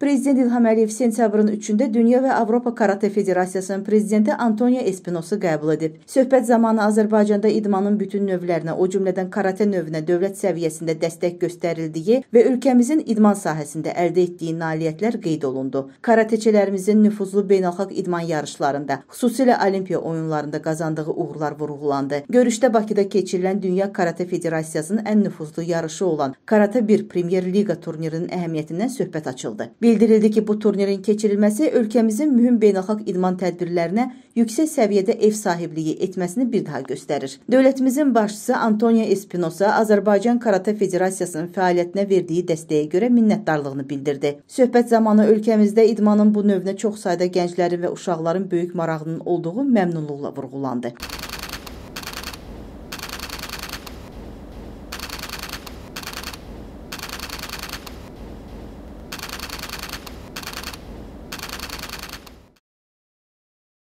Prezident İlham Əliyev sentyabrın 3-də Dünya və Avropa Karate Federasiyasının prezidenti Antonio Espinosu qəbul edib. Söhbət zamanı Azərbaycanda idmanın bütün növlərinə, o cümlədən karate növünə dövlət səviyyəsində dəstək göstərildiyi və ölkəmizin idman sahəsində əldə etdiyi nailiyyətlər qeyd olundu. Karateçilərimizin nüfuzlu beynəlxalq idman yarışlarında, xüsusilə Olimpiya oyunlarında qazandığı uğurlar vurğulandı. Görüşdə Bakıda keçirilən Dünya Karate Federasiyasının ən nüfuzlu yarışı olan Karate 1 Premyer Liqa turnirinin əhəmiyyətindən söhbət açıldı. Bir Bildirildi ki, bu turnirin keçirilməsi ölkəmizin mühüm beynəlxalq idman tədbirlərinə yüksək səviyyədə ev sahibliyi etməsini bir daha göstərir. Dövlətimizin başçısı Antonio Espinosa Azərbaycan Karate Federasiyasının fəaliyyətinə verdiyi dəstəyə görə minnətdarlığını bildirdi. Söhbət zamanı ölkəmizdə idmanın bu növünə çox sayda gənclərin və uşaqların böyük marağının olduğu məmnunluqla vurğulandı.